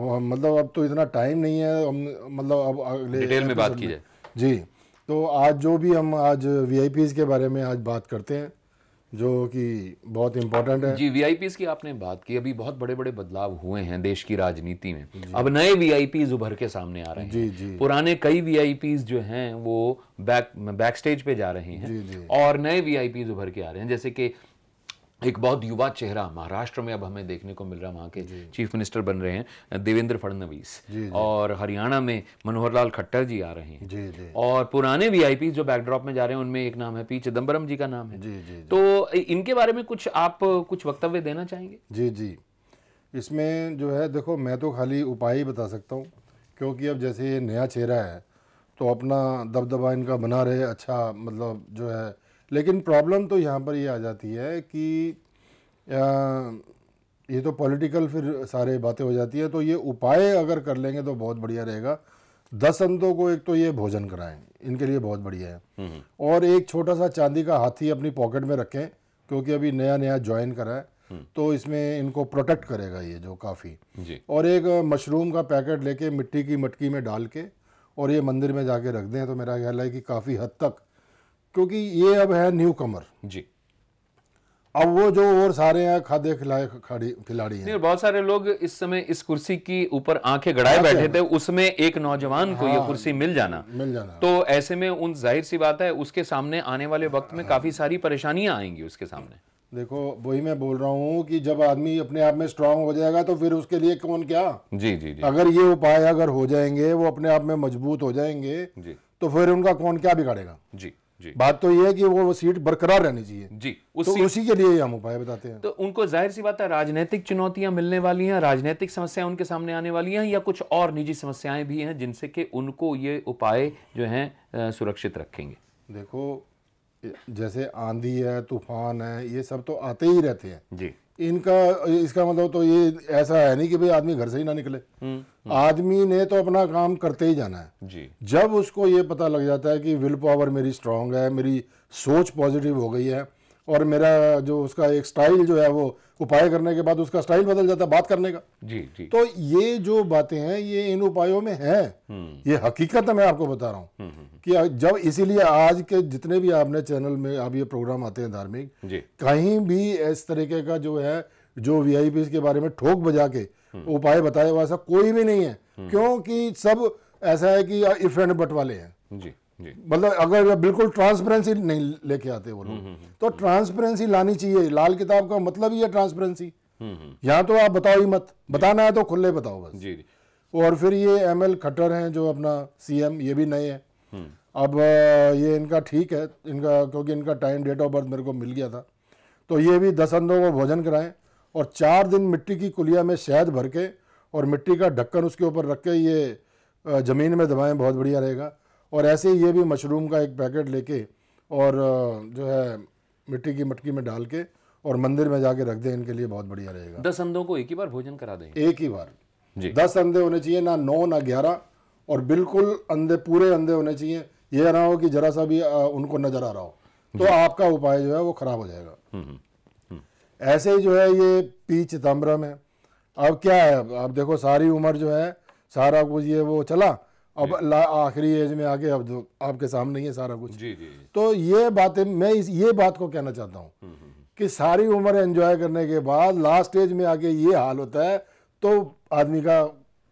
मतलब अब तो इतना टाइम नहीं है मतलब अब अगले डिटेल में बात की जाए जी तो आज जो भी हम आज वी के बारे में आज बात करते हैं जो कि बहुत इम्पोर्टेंट है जी वी की आपने बात की अभी बहुत बड़े बड़े बदलाव हुए हैं देश की राजनीति में अब नए वीआईपीज़ उभर के सामने आ रहे हैं जी जी पुराने कई वी जो हैं वो बैक बैक स्टेज पे जा रहे हैं जी, जी। और नए वीआईपीज़ उभर के आ रहे हैं जैसे कि एक बहुत युवा चेहरा महाराष्ट्र में अब हमें देखने को मिल रहा वहाँ के चीफ मिनिस्टर बन रहे हैं देवेंद्र फडणवीस और हरियाणा में मनोहर लाल खट्टर जी आ रहे हैं जी, जी। और पुराने वीआईपी जो बैकड्रॉप में जा रहे हैं उनमें एक नाम है पी चिदम्बरम जी का नाम है जी, जी, तो इनके बारे में कुछ आप कुछ वक्तव्य देना चाहेंगे जी जी इसमें जो है देखो मैं तो खाली उपाय ही बता सकता हूँ क्योंकि अब जैसे ये नया चेहरा है तो अपना दबदबा इनका बना रहे अच्छा मतलब जो है लेकिन प्रॉब्लम तो यहाँ पर ये यह आ जाती है कि ये तो पॉलिटिकल फिर सारे बातें हो जाती है तो ये उपाय अगर कर लेंगे तो बहुत बढ़िया रहेगा दस संतों को एक तो ये भोजन कराएं इनके लिए बहुत बढ़िया है हम्म, हम्म। और एक छोटा सा चांदी का हाथी अपनी पॉकेट में रखें क्योंकि अभी नया नया ज्वाइन करा है हम्म। तो इसमें इनको प्रोटेक्ट करेगा ये जो काफ़ी और एक मशरूम का पैकेट लेके मिट्टी की मटकी में डाल के और ये मंदिर में जाके रख दें तो मेरा ख्याल है कि काफ़ी हद तक क्योंकि ये अब है न्यू कमर जी अब वो जो और सारे हैं खादे खिलाड़ी खिलाड़ी हैं बहुत सारे लोग इस समय इस कुर्सी की ऊपर आंखें गड़ाए बैठे थे उसमें एक नौजवान हाँ, को ये हाँ, कुर्सी मिल जाना मिल जाना तो ऐसे में उन जाहिर सी बात है उसके सामने आने वाले वक्त में हाँ, काफी सारी परेशानियां आएंगी उसके सामने देखो वही मैं बोल रहा हूँ कि जब आदमी अपने आप में स्ट्रांग हो जाएगा तो फिर उसके लिए कौन क्या जी जी, जी। अगर ये उपाय अगर हो जाएंगे वो अपने आप में मजबूत हो जाएंगे जी तो फिर उनका कौन क्या बिगाड़ेगा जी बात तो ये है कि वो, सीट बरकरार रहनी चाहिए जी उस तो उसी के लिए हम उपाय बताते हैं तो उनको जाहिर सी बात है राजनीतिक चुनौतियां मिलने वाली हैं राजनीतिक समस्याएं उनके सामने आने वाली हैं या कुछ और निजी समस्याएं भी हैं जिनसे कि उनको ये उपाय जो हैं सुरक्षित रखेंगे देखो जैसे आंधी है तूफान है ये सब तो आते ही रहते हैं जी इनका इसका मतलब तो ये ऐसा है नहीं कि भाई आदमी घर से ही ना निकले हम्म, हम्म। आदमी ने तो अपना काम करते ही जाना है जी जब उसको ये पता लग जाता है कि विल पावर मेरी स्ट्रांग है मेरी सोच पॉजिटिव हो गई है और मेरा जो उसका एक स्टाइल जो है वो उपाय करने के बाद उसका स्टाइल बदल जाता है बात करने का जी जी तो ये जो बातें हैं ये इन उपायों में है हम्म। ये हकीकत है मैं आपको बता रहा हूँ हम्म, हम्म, कि जब इसीलिए आज के जितने भी आपने चैनल में आप ये प्रोग्राम आते हैं धार्मिक कहीं भी इस तरीके का जो है जो वी के बारे में ठोक बजा के उपाय बताए वैसा कोई भी नहीं है क्योंकि सब ऐसा है कि इफ्रेंड बट वाले हैं जी मतलब अगर बिल्कुल ट्रांसपेरेंसी नहीं लेके आते वो लोग हम्म, हम्म, तो ट्रांसपेरेंसी हम्म। लानी चाहिए लाल किताब का मतलब ही है ट्रांसपेरेंसी यहाँ तो आप बताओ ही मत बताना है तो खुले बताओ बस जी और फिर ये एम एल खट्टर है जो अपना सी एम ये भी नए हैं अब ये इनका ठीक है इनका क्योंकि इनका टाइम डेट ऑफ बर्थ मेरे को मिल गया था तो ये भी दस अंधों को भोजन कराएं और चार दिन मिट्टी की कुलिया में शहद भर के और मिट्टी का ढक्कन उसके ऊपर रख के ये ज़मीन में दबाएं बहुत बढ़िया रहेगा और ऐसे ही ये भी मशरूम का एक पैकेट लेके और जो है मिट्टी की मटकी में डाल के और मंदिर में जाके रख दें इनके लिए बहुत बढ़िया रहेगा दस अंधों को एक ही बार भोजन करा दें एक ही बार जी दस अंधे होने चाहिए ना नौ ना ग्यारह और बिल्कुल अंधे पूरे अंधे होने चाहिए यह ना हो कि जरा सा भी उनको नजर आ रहा हो तो आपका उपाय जो है वो खराब हो जाएगा हम्म, हम्म, हम्म। ऐसे ही जो है ये पी चिदम्बरम है अब क्या है अब देखो सारी उम्र जो है सारा कुछ ये वो चला अब आखिरी एज में आके अब आपके सामने ही है सारा कुछ जी जी तो ये बातें मैं इस ये बात को कहना चाहता हूँ हम्म, हम्म, हम्म। कि सारी उम्र एंजॉय करने के बाद लास्ट एज में आके ये हाल होता है तो आदमी का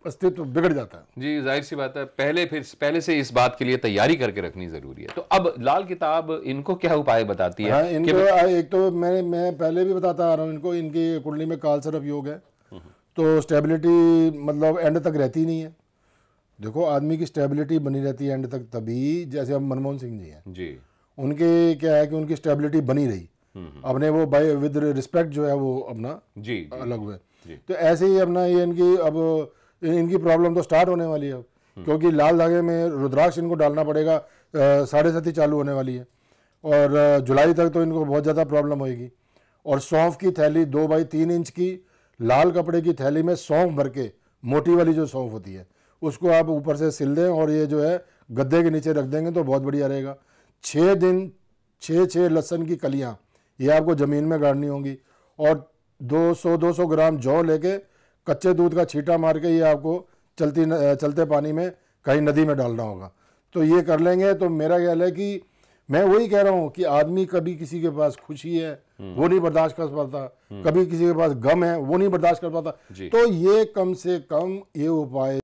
अस्तित्व बिगड़ जाता है जी जाहिर सी बात है पहले फिर पहले से इस बात के लिए तैयारी करके रखनी जरूरी है तो अब लाल किताब इनको क्या उपाय बताती है हाँ, इनको एक तो मैं मैं पहले भी बताता आ रहा हूँ इनको इनकी कुंडली में काल सर्प योग है तो स्टेबिलिटी मतलब एंड तक रहती नहीं है देखो आदमी की स्टेबिलिटी बनी रहती है एंड तक तभी जैसे अब मनमोहन सिंह जी हैं जी उनके क्या है कि उनकी स्टेबिलिटी बनी रही अपने वो बाय विद रिस्पेक्ट जो है वो अपना जी, अलग हुए तो ऐसे ही अपना ये इनकी अब इनकी प्रॉब्लम तो स्टार्ट होने वाली है हम्म। क्योंकि लाल धागे में रुद्राक्ष इनको डालना पड़ेगा साढ़े ही चालू होने वाली है और जुलाई तक तो इनको बहुत ज़्यादा प्रॉब्लम होगी और सौंफ की थैली दो बाई तीन इंच की लाल कपड़े की थैली में सौंफ भर के मोटी वाली जो सौंफ होती है उसको आप ऊपर से सिल दें और ये जो है गद्दे के नीचे रख देंगे तो बहुत बढ़िया रहेगा छः दिन छः छः लहसन की कलियाँ ये आपको ज़मीन में गाड़नी होंगी और 200-200 ग्राम जौ लेके कच्चे दूध का छीटा मार के ये आपको चलती न, चलते पानी में कहीं नदी में डालना होगा तो ये कर लेंगे तो मेरा ख्याल है कि मैं वही कह रहा हूँ कि आदमी कभी किसी के पास खुशी है हम्म। वो नहीं बर्दाश्त कर पाता हम्म। कभी किसी के पास गम है वो नहीं बर्दाश्त कर पाता तो ये कम से कम ये उपाय